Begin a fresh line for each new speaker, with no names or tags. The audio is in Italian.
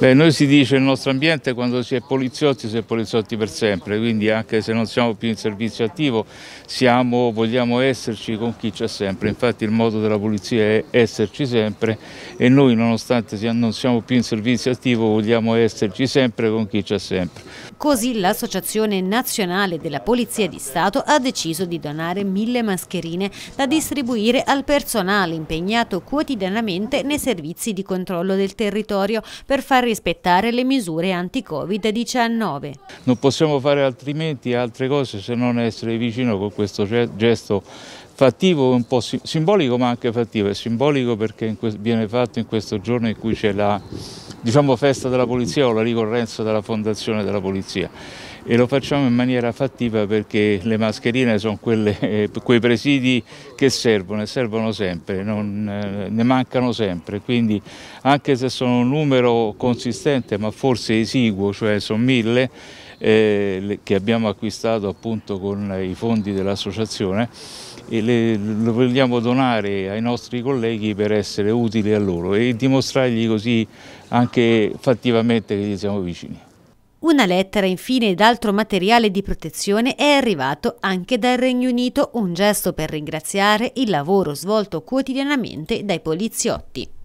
Beh, noi si dice il nostro ambiente quando si è poliziotti si è poliziotti per sempre, quindi anche se non siamo più in servizio attivo siamo, vogliamo esserci con chi c'è sempre, infatti il modo della polizia è esserci sempre e noi nonostante non siamo più in servizio attivo vogliamo esserci sempre con chi c'è sempre.
Così l'Associazione Nazionale della Polizia di Stato ha deciso di donare mille mascherine da distribuire al personale impegnato quotidianamente nei servizi di controllo del territorio per far rispettare le misure anti-Covid-19.
Non possiamo fare altrimenti altre cose se non essere vicino con questo gesto fattivo, un po' simbolico ma anche fattivo. È simbolico perché viene fatto in questo giorno in cui c'è la diciamo, festa della polizia o la ricorrenza della fondazione della polizia e lo facciamo in maniera fattiva perché le mascherine sono quelle, eh, quei presidi che servono e servono sempre, non, eh, ne mancano sempre, quindi anche se sono un numero consistente ma forse esiguo, cioè sono mille, eh, che abbiamo acquistato appunto con i fondi dell'associazione e le, lo vogliamo donare ai nostri colleghi per essere utili a loro e dimostrargli così anche fattivamente che gli siamo vicini.
Una lettera infine d'altro materiale di protezione è arrivato anche dal Regno Unito, un gesto per ringraziare il lavoro svolto quotidianamente dai poliziotti.